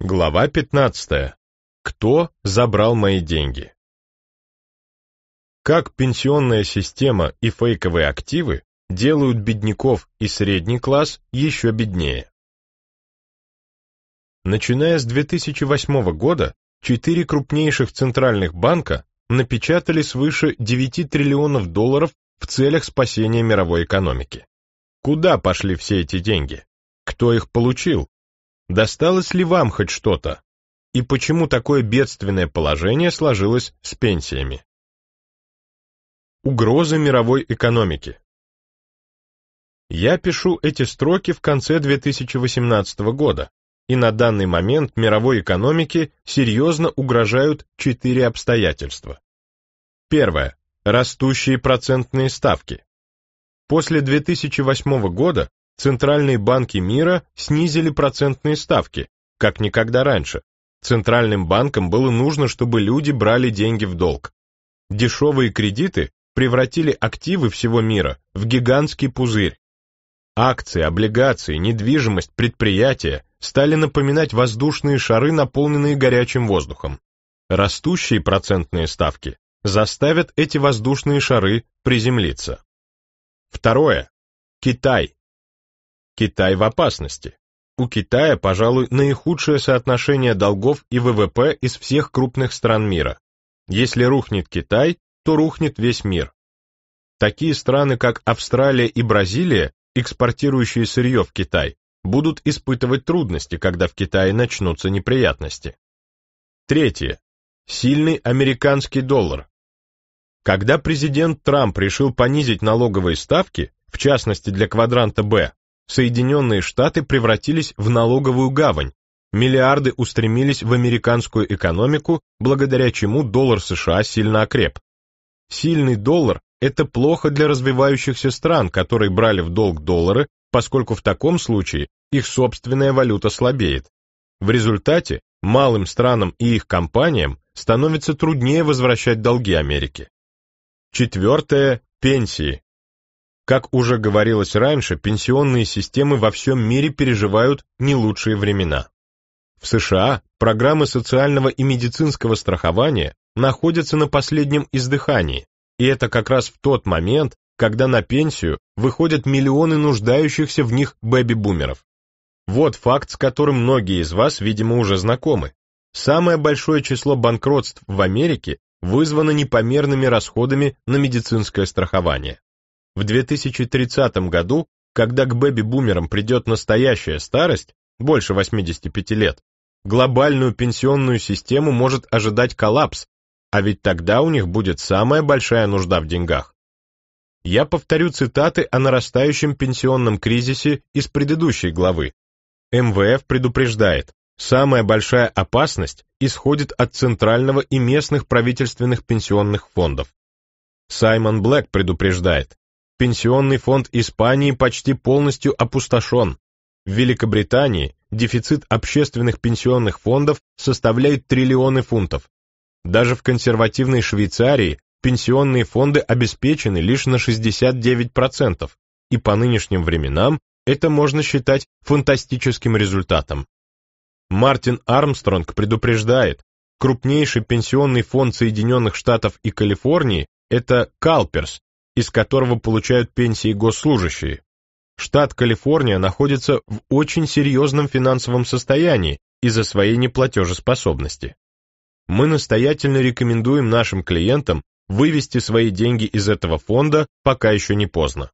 Глава 15. Кто забрал мои деньги? Как пенсионная система и фейковые активы делают бедняков и средний класс еще беднее? Начиная с 2008 года, четыре крупнейших центральных банка напечатали свыше 9 триллионов долларов в целях спасения мировой экономики. Куда пошли все эти деньги? Кто их получил? Досталось ли вам хоть что-то? И почему такое бедственное положение сложилось с пенсиями? Угроза мировой экономики. Я пишу эти строки в конце 2018 года, и на данный момент мировой экономике серьезно угрожают четыре обстоятельства. Первое. Растущие процентные ставки. После 2008 года Центральные банки мира снизили процентные ставки, как никогда раньше. Центральным банкам было нужно, чтобы люди брали деньги в долг. Дешевые кредиты превратили активы всего мира в гигантский пузырь. Акции, облигации, недвижимость, предприятия стали напоминать воздушные шары, наполненные горячим воздухом. Растущие процентные ставки заставят эти воздушные шары приземлиться. Второе. Китай Китай в опасности. У Китая, пожалуй, наихудшее соотношение долгов и ВВП из всех крупных стран мира. Если рухнет Китай, то рухнет весь мир. Такие страны, как Австралия и Бразилия, экспортирующие сырье в Китай, будут испытывать трудности, когда в Китае начнутся неприятности. Третье. Сильный американский доллар. Когда президент Трамп решил понизить налоговые ставки, в частности для квадранта Б, Соединенные Штаты превратились в налоговую гавань, миллиарды устремились в американскую экономику, благодаря чему доллар США сильно окреп. Сильный доллар – это плохо для развивающихся стран, которые брали в долг доллары, поскольку в таком случае их собственная валюта слабеет. В результате малым странам и их компаниям становится труднее возвращать долги Америки. Четвертое – пенсии. Как уже говорилось раньше, пенсионные системы во всем мире переживают не лучшие времена. В США программы социального и медицинского страхования находятся на последнем издыхании, и это как раз в тот момент, когда на пенсию выходят миллионы нуждающихся в них бэби-бумеров. Вот факт, с которым многие из вас, видимо, уже знакомы. Самое большое число банкротств в Америке вызвано непомерными расходами на медицинское страхование. В 2030 году, когда к бэби-бумерам придет настоящая старость, больше 85 лет, глобальную пенсионную систему может ожидать коллапс, а ведь тогда у них будет самая большая нужда в деньгах. Я повторю цитаты о нарастающем пенсионном кризисе из предыдущей главы. МВФ предупреждает, самая большая опасность исходит от центрального и местных правительственных пенсионных фондов. Саймон Блэк предупреждает, пенсионный фонд Испании почти полностью опустошен. В Великобритании дефицит общественных пенсионных фондов составляет триллионы фунтов. Даже в консервативной Швейцарии пенсионные фонды обеспечены лишь на 69%, и по нынешним временам это можно считать фантастическим результатом. Мартин Армстронг предупреждает, крупнейший пенсионный фонд Соединенных Штатов и Калифорнии – это Калперс, из которого получают пенсии госслужащие. Штат Калифорния находится в очень серьезном финансовом состоянии из-за своей неплатежеспособности. Мы настоятельно рекомендуем нашим клиентам вывести свои деньги из этого фонда, пока еще не поздно.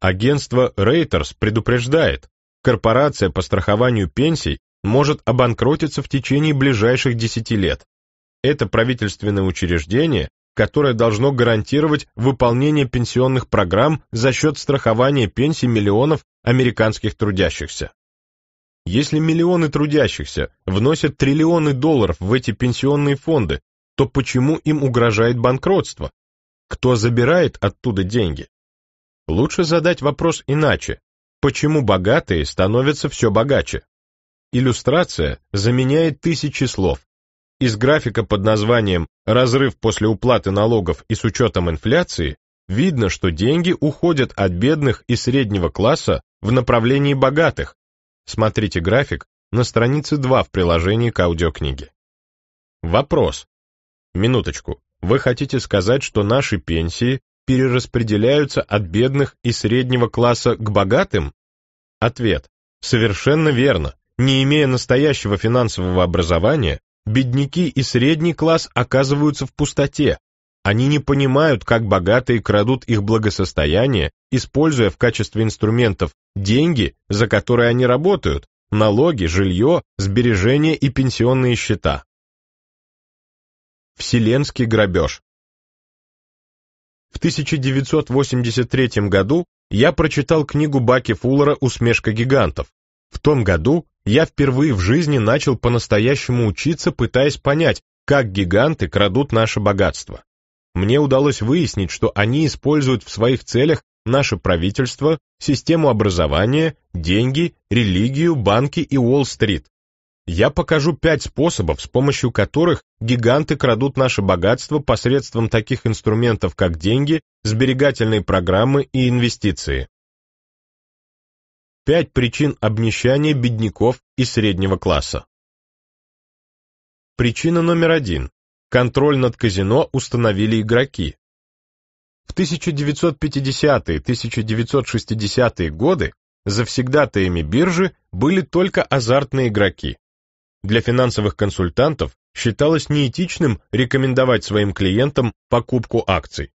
Агентство Reuters предупреждает, корпорация по страхованию пенсий может обанкротиться в течение ближайших 10 лет. Это правительственное учреждение которое должно гарантировать выполнение пенсионных программ за счет страхования пенсий миллионов американских трудящихся. Если миллионы трудящихся вносят триллионы долларов в эти пенсионные фонды, то почему им угрожает банкротство? Кто забирает оттуда деньги? Лучше задать вопрос иначе. Почему богатые становятся все богаче? Иллюстрация заменяет тысячи слов, из графика под названием «Разрыв после уплаты налогов и с учетом инфляции» видно, что деньги уходят от бедных и среднего класса в направлении богатых. Смотрите график на странице 2 в приложении к аудиокниге. Вопрос. Минуточку. Вы хотите сказать, что наши пенсии перераспределяются от бедных и среднего класса к богатым? Ответ. Совершенно верно. Не имея настоящего финансового образования, Бедняки и средний класс оказываются в пустоте. Они не понимают, как богатые крадут их благосостояние, используя в качестве инструментов деньги, за которые они работают, налоги, жилье, сбережения и пенсионные счета. Вселенский грабеж В 1983 году я прочитал книгу Баки Фуллера «Усмешка гигантов». В том году я впервые в жизни начал по-настоящему учиться, пытаясь понять, как гиганты крадут наше богатство. Мне удалось выяснить, что они используют в своих целях наше правительство, систему образования, деньги, религию, банки и Уолл-стрит. Я покажу пять способов, с помощью которых гиганты крадут наше богатство посредством таких инструментов, как деньги, сберегательные программы и инвестиции. Пять причин обнищания бедняков и среднего класса. Причина номер один. Контроль над казино установили игроки. В 1950-1960-е годы завсегдатаями биржи были только азартные игроки. Для финансовых консультантов считалось неэтичным рекомендовать своим клиентам покупку акций.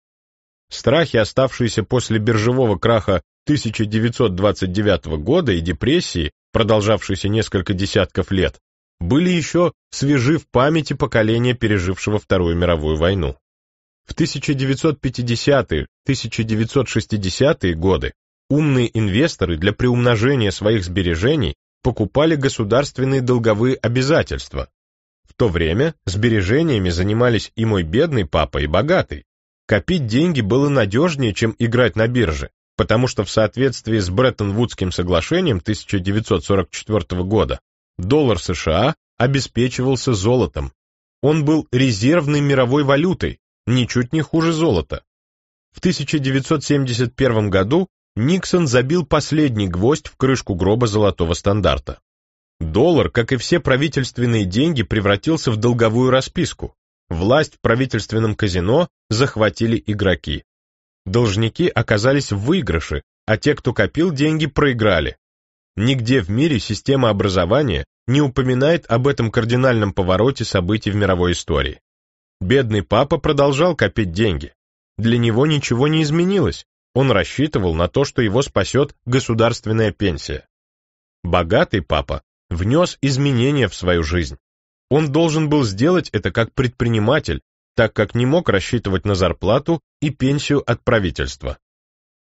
Страхи, оставшиеся после биржевого краха 1929 года и депрессии, продолжавшейся несколько десятков лет, были еще свежи в памяти поколения, пережившего Вторую мировую войну. В 1950-1960-е годы умные инвесторы для приумножения своих сбережений покупали государственные долговые обязательства. В то время сбережениями занимались и мой бедный папа, и богатый. Копить деньги было надежнее, чем играть на бирже потому что в соответствии с Бреттон-Вудским соглашением 1944 года доллар США обеспечивался золотом. Он был резервной мировой валютой, ничуть не хуже золота. В 1971 году Никсон забил последний гвоздь в крышку гроба золотого стандарта. Доллар, как и все правительственные деньги, превратился в долговую расписку. Власть в правительственном казино захватили игроки. Должники оказались в выигрыше, а те, кто копил деньги, проиграли. Нигде в мире система образования не упоминает об этом кардинальном повороте событий в мировой истории. Бедный папа продолжал копить деньги. Для него ничего не изменилось, он рассчитывал на то, что его спасет государственная пенсия. Богатый папа внес изменения в свою жизнь. Он должен был сделать это как предприниматель, так как не мог рассчитывать на зарплату и пенсию от правительства.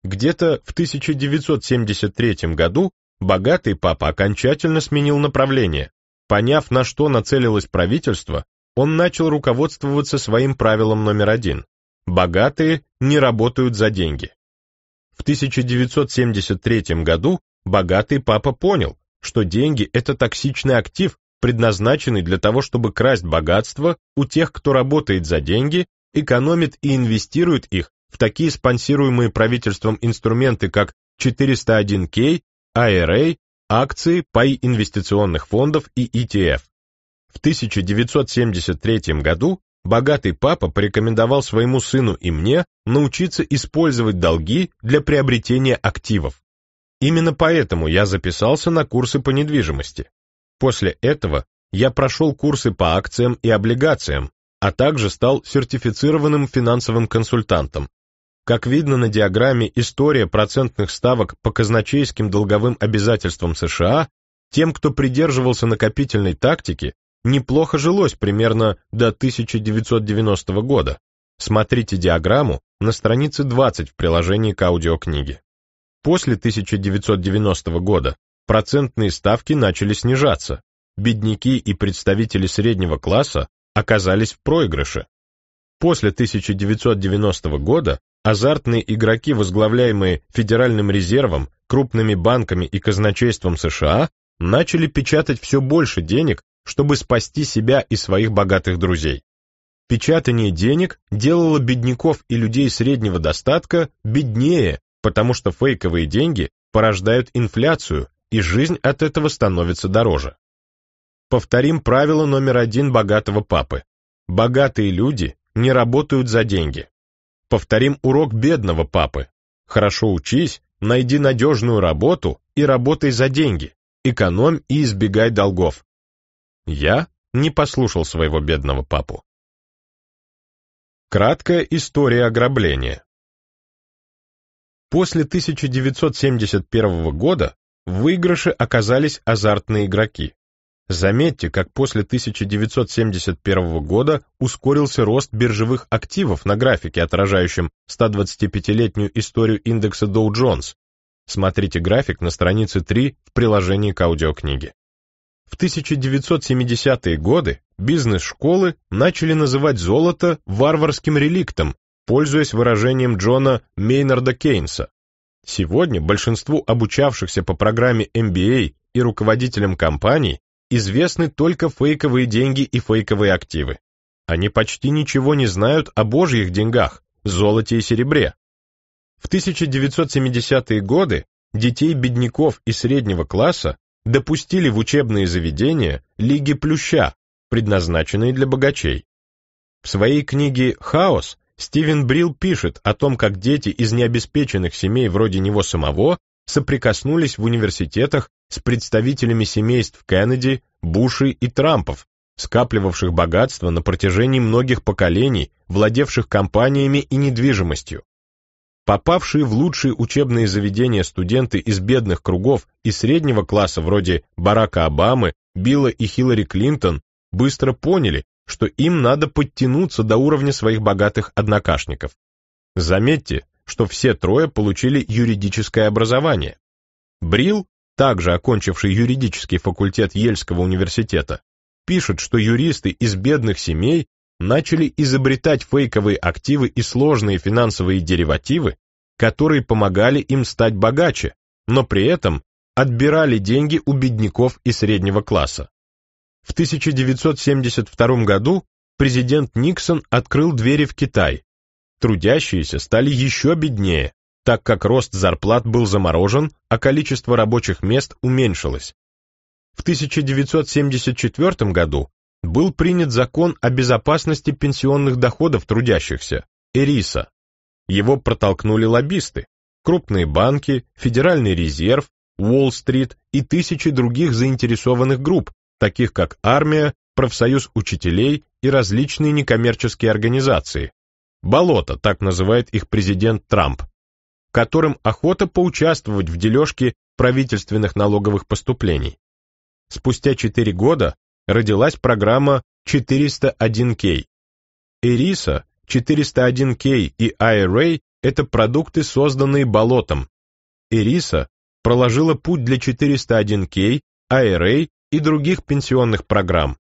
Где-то в 1973 году богатый папа окончательно сменил направление. Поняв, на что нацелилось правительство, он начал руководствоваться своим правилом номер один – богатые не работают за деньги. В 1973 году богатый папа понял, что деньги – это токсичный актив, предназначенный для того, чтобы красть богатство у тех, кто работает за деньги, экономит и инвестирует их в такие спонсируемые правительством инструменты, как 401k, IRA, акции, паи инвестиционных фондов и ETF. В 1973 году богатый папа порекомендовал своему сыну и мне научиться использовать долги для приобретения активов. Именно поэтому я записался на курсы по недвижимости. После этого я прошел курсы по акциям и облигациям, а также стал сертифицированным финансовым консультантом. Как видно на диаграмме «История процентных ставок по казначейским долговым обязательствам США», тем, кто придерживался накопительной тактики, неплохо жилось примерно до 1990 года. Смотрите диаграмму на странице 20 в приложении к аудиокниге. После 1990 года процентные ставки начали снижаться, бедняки и представители среднего класса оказались в проигрыше. После 1990 года азартные игроки, возглавляемые Федеральным резервом, крупными банками и казначейством США, начали печатать все больше денег, чтобы спасти себя и своих богатых друзей. Печатание денег делало бедняков и людей среднего достатка беднее, потому что фейковые деньги порождают инфляцию, и жизнь от этого становится дороже. Повторим правило номер один богатого папы. Богатые люди не работают за деньги. Повторим урок бедного папы. Хорошо учись, найди надежную работу и работай за деньги, экономь и избегай долгов. Я не послушал своего бедного папу. Краткая история ограбления. После 1971 года в выигрыше оказались азартные игроки. Заметьте, как после 1971 года ускорился рост биржевых активов на графике, отражающем 125-летнюю историю индекса Dow Jones. Смотрите график на странице 3 в приложении к аудиокниге. В 1970-е годы бизнес-школы начали называть золото варварским реликтом, пользуясь выражением Джона Мейнарда Кейнса Сегодня большинству обучавшихся по программе MBA и руководителям компаний известны только фейковые деньги и фейковые активы. Они почти ничего не знают о божьих деньгах, золоте и серебре. В 1970-е годы детей бедняков и среднего класса допустили в учебные заведения лиги плюща, предназначенные для богачей. В своей книге «Хаос» Стивен Брилл пишет о том, как дети из необеспеченных семей вроде него самого соприкоснулись в университетах с представителями семейств Кеннеди, Буши и Трампов, скапливавших богатство на протяжении многих поколений, владевших компаниями и недвижимостью. Попавшие в лучшие учебные заведения студенты из бедных кругов и среднего класса вроде Барака Обамы, Билла и Хиллари Клинтон быстро поняли, что им надо подтянуться до уровня своих богатых однокашников. Заметьте, что все трое получили юридическое образование. Брил, также окончивший юридический факультет Ельского университета, пишет, что юристы из бедных семей начали изобретать фейковые активы и сложные финансовые деривативы, которые помогали им стать богаче, но при этом отбирали деньги у бедняков и среднего класса. В 1972 году президент Никсон открыл двери в Китай. Трудящиеся стали еще беднее, так как рост зарплат был заморожен, а количество рабочих мест уменьшилось. В 1974 году был принят закон о безопасности пенсионных доходов трудящихся, ЭРИСа. Его протолкнули лоббисты, крупные банки, Федеральный резерв, Уолл-стрит и тысячи других заинтересованных групп, таких как армия, профсоюз учителей и различные некоммерческие организации. «Болото», так называет их президент Трамп, которым охота поучаствовать в дележке правительственных налоговых поступлений. Спустя 4 года родилась программа 401 k ERISA, 401 k и IRA – это продукты, созданные болотом. ERISA проложила путь для 401 k IRA и других пенсионных программ.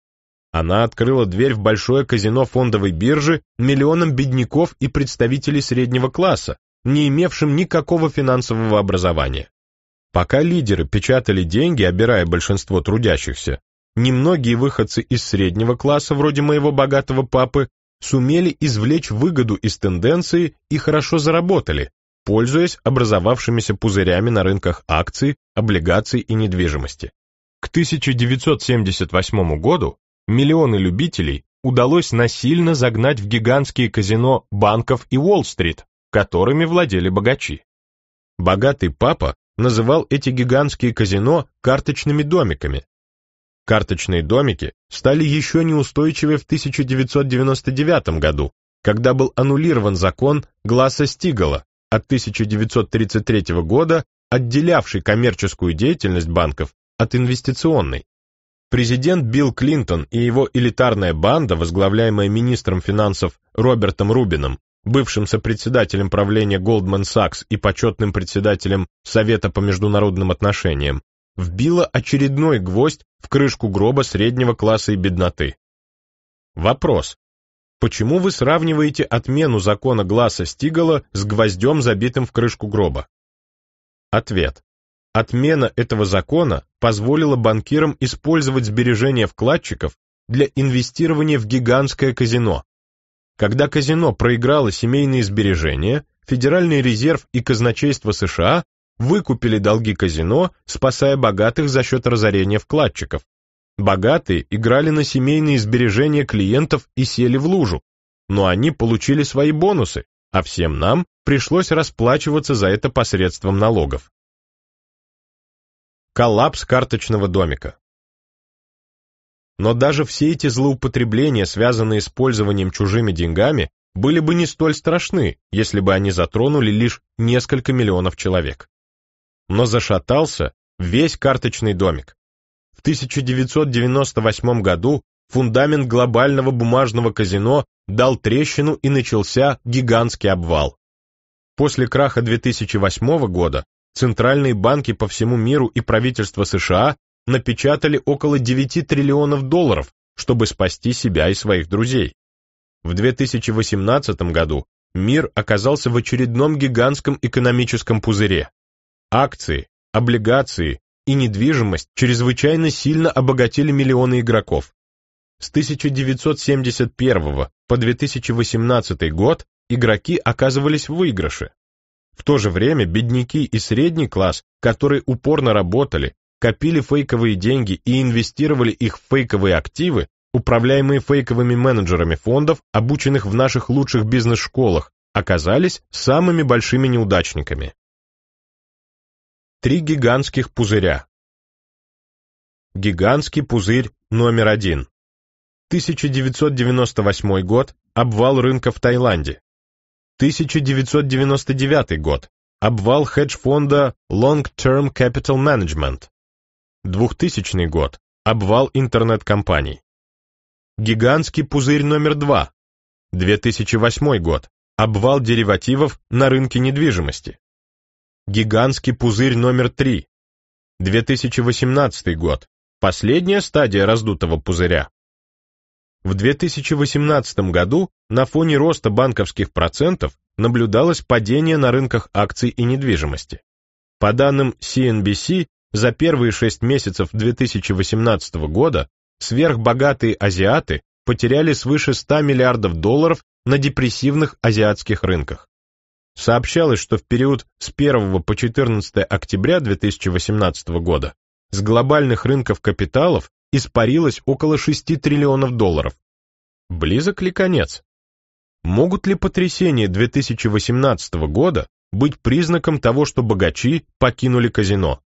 Она открыла дверь в большое казино фондовой биржи миллионам бедняков и представителей среднего класса, не имевшим никакого финансового образования. Пока лидеры печатали деньги, обирая большинство трудящихся, немногие выходцы из среднего класса, вроде моего богатого папы, сумели извлечь выгоду из тенденции и хорошо заработали, пользуясь образовавшимися пузырями на рынках акций, облигаций и недвижимости. К 1978 году миллионы любителей удалось насильно загнать в гигантские казино банков и Уолл-стрит, которыми владели богачи. Богатый папа называл эти гигантские казино карточными домиками. Карточные домики стали еще неустойчивы в 1999 году, когда был аннулирован закон Гласса Стигала от 1933 года, отделявший коммерческую деятельность банков от инвестиционной. Президент Билл Клинтон и его элитарная банда, возглавляемая министром финансов Робертом Рубином, бывшим сопредседателем правления Goldman Sachs и почетным председателем Совета по международным отношениям, вбила очередной гвоздь в крышку гроба среднего класса и бедноты. Вопрос. Почему вы сравниваете отмену закона глаза Стигала с гвоздем, забитым в крышку гроба? Ответ. Отмена этого закона позволила банкирам использовать сбережения вкладчиков для инвестирования в гигантское казино. Когда казино проиграло семейные сбережения, Федеральный резерв и казначейство США выкупили долги казино, спасая богатых за счет разорения вкладчиков. Богатые играли на семейные сбережения клиентов и сели в лужу, но они получили свои бонусы, а всем нам пришлось расплачиваться за это посредством налогов. Коллапс карточного домика. Но даже все эти злоупотребления, связанные с пользованием чужими деньгами, были бы не столь страшны, если бы они затронули лишь несколько миллионов человек. Но зашатался весь карточный домик. В 1998 году фундамент глобального бумажного казино дал трещину и начался гигантский обвал. После краха 2008 года центральные банки по всему миру и правительство США напечатали около 9 триллионов долларов, чтобы спасти себя и своих друзей. В 2018 году мир оказался в очередном гигантском экономическом пузыре. Акции, облигации и недвижимость чрезвычайно сильно обогатили миллионы игроков. С 1971 по 2018 год игроки оказывались в выигрыше. В то же время бедняки и средний класс, которые упорно работали, копили фейковые деньги и инвестировали их в фейковые активы, управляемые фейковыми менеджерами фондов, обученных в наших лучших бизнес-школах, оказались самыми большими неудачниками. Три гигантских пузыря. Гигантский пузырь номер один. 1998 год, обвал рынка в Таиланде. 1999 год. Обвал хедж-фонда Long Term Capital Management. 2000 год. Обвал интернет-компаний. Гигантский пузырь номер два. 2008 год. Обвал деривативов на рынке недвижимости. Гигантский пузырь номер три. 2018 год. Последняя стадия раздутого пузыря. В 2018 году на фоне роста банковских процентов наблюдалось падение на рынках акций и недвижимости. По данным CNBC, за первые шесть месяцев 2018 года сверхбогатые азиаты потеряли свыше 100 миллиардов долларов на депрессивных азиатских рынках. Сообщалось, что в период с 1 по 14 октября 2018 года с глобальных рынков капиталов испарилось около 6 триллионов долларов. Близок ли конец? Могут ли потрясения 2018 года быть признаком того, что богачи покинули казино?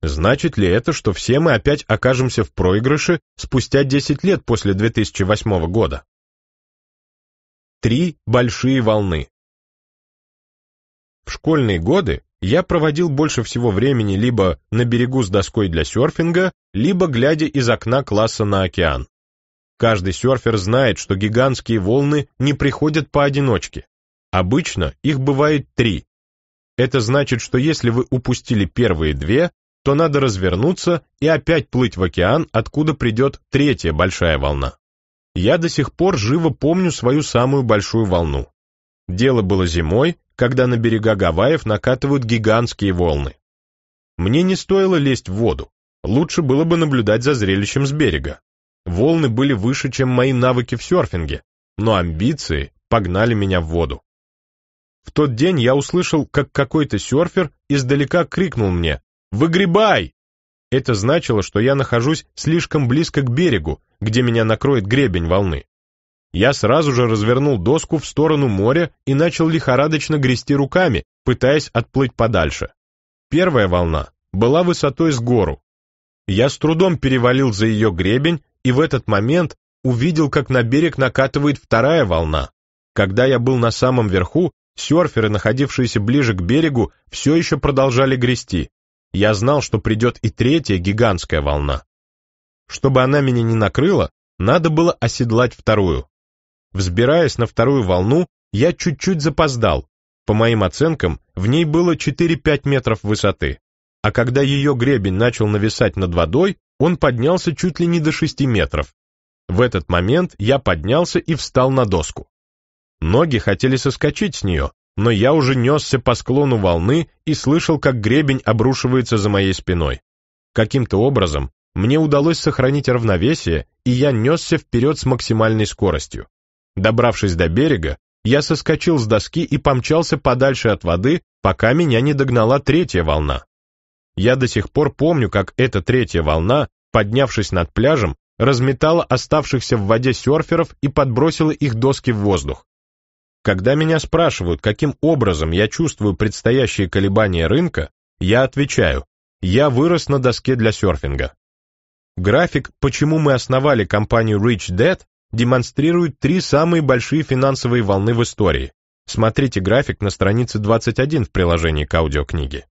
Значит ли это, что все мы опять окажемся в проигрыше спустя 10 лет после 2008 года? Три большие волны. В школьные годы я проводил больше всего времени либо на берегу с доской для серфинга, либо глядя из окна класса на океан. Каждый серфер знает, что гигантские волны не приходят поодиночке. Обычно их бывает три. Это значит, что если вы упустили первые две, то надо развернуться и опять плыть в океан, откуда придет третья большая волна. Я до сих пор живо помню свою самую большую волну. Дело было зимой, когда на берега Гавайев накатывают гигантские волны. Мне не стоило лезть в воду, лучше было бы наблюдать за зрелищем с берега. Волны были выше, чем мои навыки в серфинге, но амбиции погнали меня в воду. В тот день я услышал, как какой-то серфер издалека крикнул мне «Выгребай!». Это значило, что я нахожусь слишком близко к берегу, где меня накроет гребень волны. Я сразу же развернул доску в сторону моря и начал лихорадочно грести руками, пытаясь отплыть подальше. Первая волна была высотой с гору. Я с трудом перевалил за ее гребень и в этот момент увидел, как на берег накатывает вторая волна. Когда я был на самом верху, серферы, находившиеся ближе к берегу, все еще продолжали грести. Я знал, что придет и третья гигантская волна. Чтобы она меня не накрыла, надо было оседлать вторую. Взбираясь на вторую волну, я чуть-чуть запоздал. По моим оценкам, в ней было 4-5 метров высоты. А когда ее гребень начал нависать над водой, он поднялся чуть ли не до 6 метров. В этот момент я поднялся и встал на доску. Ноги хотели соскочить с нее, но я уже несся по склону волны и слышал, как гребень обрушивается за моей спиной. Каким-то образом мне удалось сохранить равновесие, и я несся вперед с максимальной скоростью. Добравшись до берега, я соскочил с доски и помчался подальше от воды, пока меня не догнала третья волна. Я до сих пор помню, как эта третья волна, поднявшись над пляжем, разметала оставшихся в воде серферов и подбросила их доски в воздух. Когда меня спрашивают, каким образом я чувствую предстоящие колебания рынка, я отвечаю, я вырос на доске для серфинга. График «Почему мы основали компанию Rich Dad» Демонстрируют три самые большие финансовые волны в истории. Смотрите график на странице 21 в приложении к аудиокниге.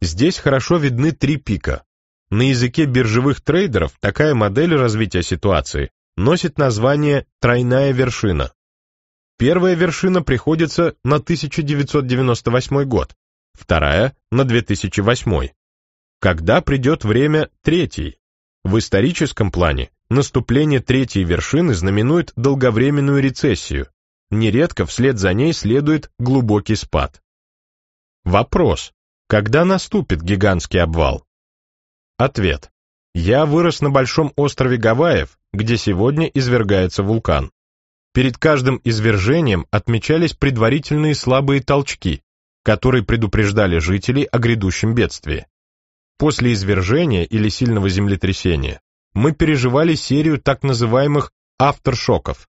Здесь хорошо видны три пика. На языке биржевых трейдеров такая модель развития ситуации носит название «тройная вершина». Первая вершина приходится на 1998 год, вторая — на 2008. Когда придет время третьей? В историческом плане наступление третьей вершины знаменует долговременную рецессию. Нередко вслед за ней следует глубокий спад. Вопрос. Когда наступит гигантский обвал? Ответ. Я вырос на большом острове Гавайев, где сегодня извергается вулкан. Перед каждым извержением отмечались предварительные слабые толчки, которые предупреждали жителей о грядущем бедствии после извержения или сильного землетрясения, мы переживали серию так называемых «авторшоков».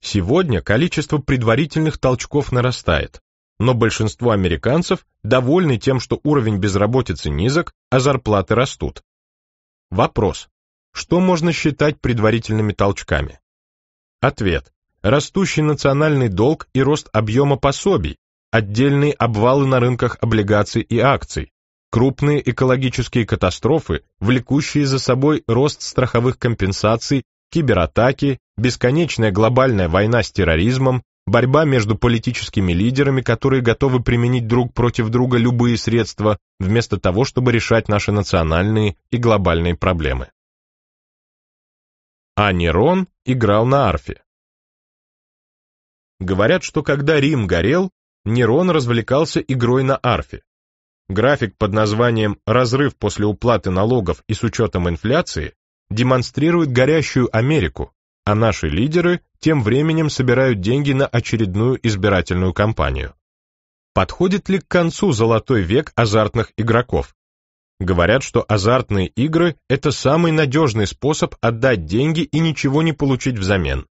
Сегодня количество предварительных толчков нарастает, но большинство американцев довольны тем, что уровень безработицы низок, а зарплаты растут. Вопрос. Что можно считать предварительными толчками? Ответ. Растущий национальный долг и рост объема пособий, отдельные обвалы на рынках облигаций и акций, крупные экологические катастрофы, влекущие за собой рост страховых компенсаций, кибератаки, бесконечная глобальная война с терроризмом, борьба между политическими лидерами, которые готовы применить друг против друга любые средства, вместо того, чтобы решать наши национальные и глобальные проблемы. А Нерон играл на арфе. Говорят, что когда Рим горел, Нерон развлекался игрой на арфе. График под названием «Разрыв после уплаты налогов и с учетом инфляции» демонстрирует горящую Америку, а наши лидеры тем временем собирают деньги на очередную избирательную кампанию. Подходит ли к концу золотой век азартных игроков? Говорят, что азартные игры – это самый надежный способ отдать деньги и ничего не получить взамен.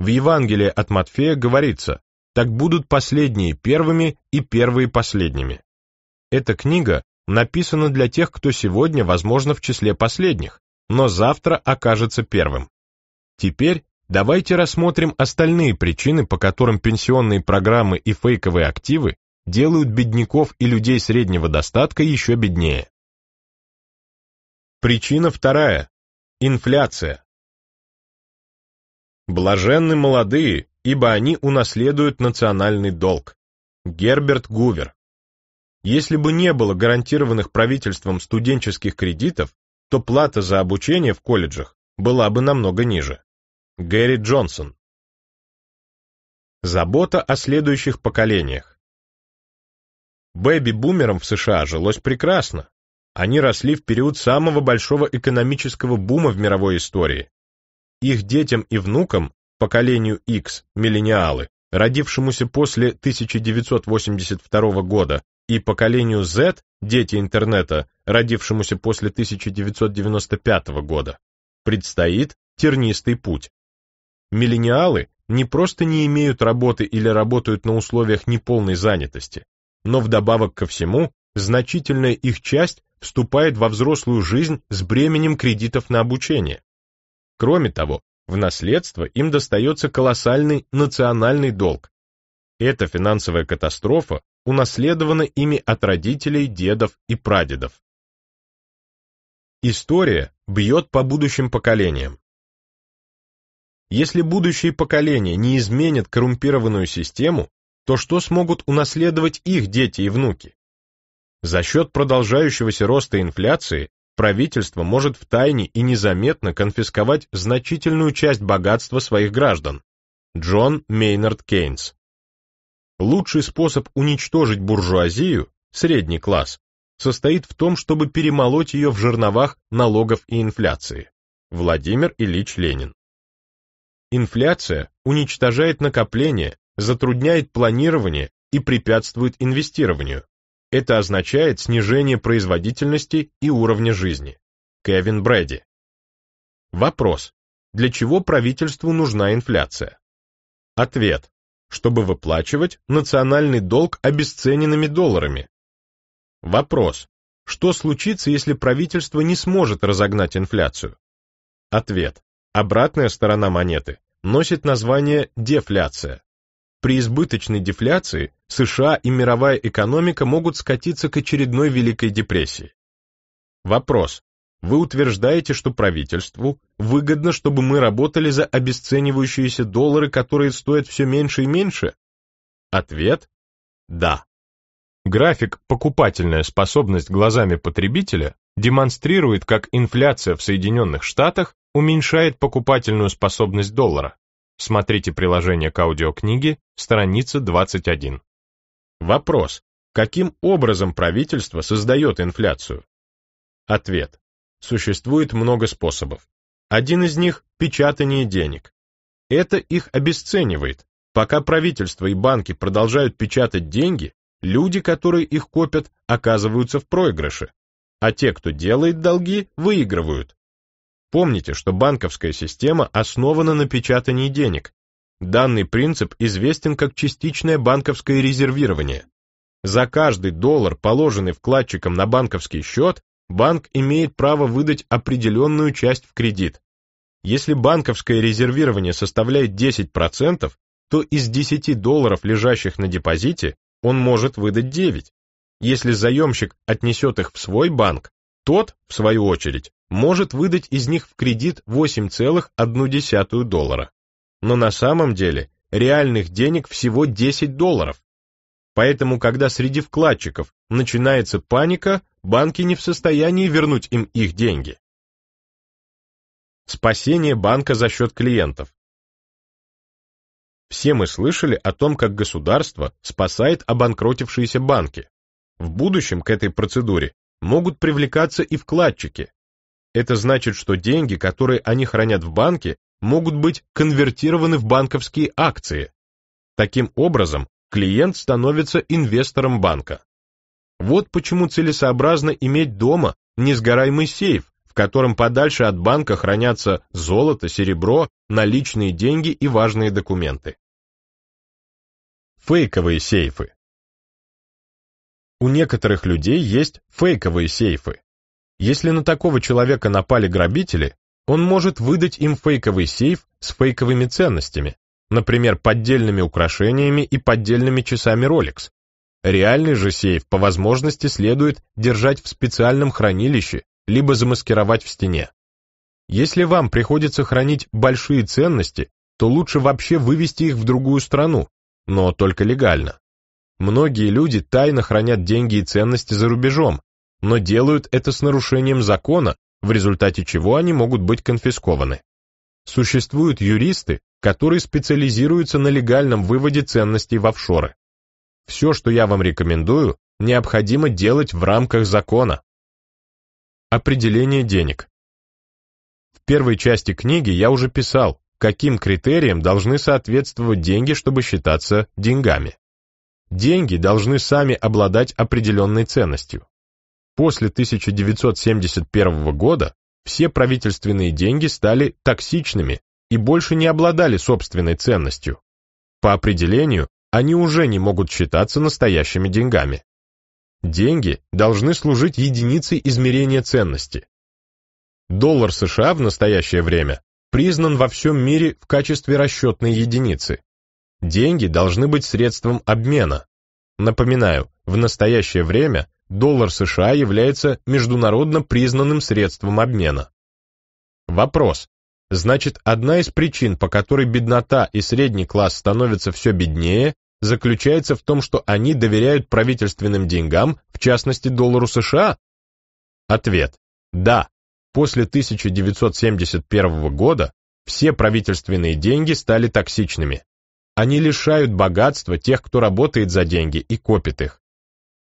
В Евангелии от Матфея говорится, так будут последние первыми и первые последними. Эта книга написана для тех, кто сегодня, возможно, в числе последних, но завтра окажется первым. Теперь давайте рассмотрим остальные причины, по которым пенсионные программы и фейковые активы делают бедняков и людей среднего достатка еще беднее. Причина вторая. Инфляция. Блаженны молодые, ибо они унаследуют национальный долг. Герберт Гувер. Если бы не было гарантированных правительством студенческих кредитов, то плата за обучение в колледжах была бы намного ниже. Гэри Джонсон. Забота о следующих поколениях. Бэби-бумерам в США жилось прекрасно. Они росли в период самого большого экономического бума в мировой истории. Их детям и внукам, поколению X, миллениалы, родившемуся после 1982 года, и поколению Z, дети интернета, родившемуся после 1995 года, предстоит тернистый путь. Миллениалы не просто не имеют работы или работают на условиях неполной занятости, но вдобавок ко всему, значительная их часть вступает во взрослую жизнь с бременем кредитов на обучение. Кроме того, в наследство им достается колоссальный национальный долг. Эта финансовая катастрофа унаследованы ими от родителей, дедов и прадедов. История бьет по будущим поколениям. Если будущие поколения не изменят коррумпированную систему, то что смогут унаследовать их дети и внуки? За счет продолжающегося роста инфляции правительство может втайне и незаметно конфисковать значительную часть богатства своих граждан. Джон Мейнард Кейнс Лучший способ уничтожить буржуазию, средний класс, состоит в том, чтобы перемолоть ее в жерновах налогов и инфляции. Владимир Ильич Ленин. Инфляция уничтожает накопление, затрудняет планирование и препятствует инвестированию. Это означает снижение производительности и уровня жизни. Кевин Брэди. Вопрос. Для чего правительству нужна инфляция? Ответ чтобы выплачивать национальный долг обесцененными долларами. Вопрос. Что случится, если правительство не сможет разогнать инфляцию? Ответ. Обратная сторона монеты носит название дефляция. При избыточной дефляции США и мировая экономика могут скатиться к очередной Великой депрессии. Вопрос. Вы утверждаете, что правительству выгодно, чтобы мы работали за обесценивающиеся доллары, которые стоят все меньше и меньше? Ответ – да. График «Покупательная способность глазами потребителя» демонстрирует, как инфляция в Соединенных Штатах уменьшает покупательную способность доллара. Смотрите приложение к аудиокниге, страница 21. Вопрос. Каким образом правительство создает инфляцию? Ответ. Существует много способов. Один из них – печатание денег. Это их обесценивает. Пока правительство и банки продолжают печатать деньги, люди, которые их копят, оказываются в проигрыше. А те, кто делает долги, выигрывают. Помните, что банковская система основана на печатании денег. Данный принцип известен как частичное банковское резервирование. За каждый доллар, положенный вкладчиком на банковский счет, банк имеет право выдать определенную часть в кредит. Если банковское резервирование составляет 10%, то из 10 долларов, лежащих на депозите, он может выдать 9. Если заемщик отнесет их в свой банк, тот, в свою очередь, может выдать из них в кредит 8,1 доллара. Но на самом деле реальных денег всего 10 долларов, Поэтому, когда среди вкладчиков начинается паника, банки не в состоянии вернуть им их деньги. Спасение банка за счет клиентов. Все мы слышали о том, как государство спасает обанкротившиеся банки. В будущем к этой процедуре могут привлекаться и вкладчики. Это значит, что деньги, которые они хранят в банке, могут быть конвертированы в банковские акции. Таким образом, клиент становится инвестором банка. Вот почему целесообразно иметь дома несгораемый сейф, в котором подальше от банка хранятся золото, серебро, наличные деньги и важные документы. Фейковые сейфы. У некоторых людей есть фейковые сейфы. Если на такого человека напали грабители, он может выдать им фейковый сейф с фейковыми ценностями, например, поддельными украшениями и поддельными часами Rolex. Реальный же сейф по возможности следует держать в специальном хранилище, либо замаскировать в стене. Если вам приходится хранить большие ценности, то лучше вообще вывести их в другую страну, но только легально. Многие люди тайно хранят деньги и ценности за рубежом, но делают это с нарушением закона, в результате чего они могут быть конфискованы. Существуют юристы, который специализируется на легальном выводе ценностей в офшоры. Все, что я вам рекомендую, необходимо делать в рамках закона. Определение денег. В первой части книги я уже писал, каким критериям должны соответствовать деньги, чтобы считаться деньгами. Деньги должны сами обладать определенной ценностью. После 1971 года все правительственные деньги стали токсичными и больше не обладали собственной ценностью. По определению, они уже не могут считаться настоящими деньгами. Деньги должны служить единицей измерения ценности. Доллар США в настоящее время признан во всем мире в качестве расчетной единицы. Деньги должны быть средством обмена. Напоминаю, в настоящее время доллар США является международно признанным средством обмена. Вопрос, Значит, одна из причин, по которой беднота и средний класс становятся все беднее, заключается в том, что они доверяют правительственным деньгам, в частности доллару США? Ответ. Да. После 1971 года все правительственные деньги стали токсичными. Они лишают богатства тех, кто работает за деньги и копит их.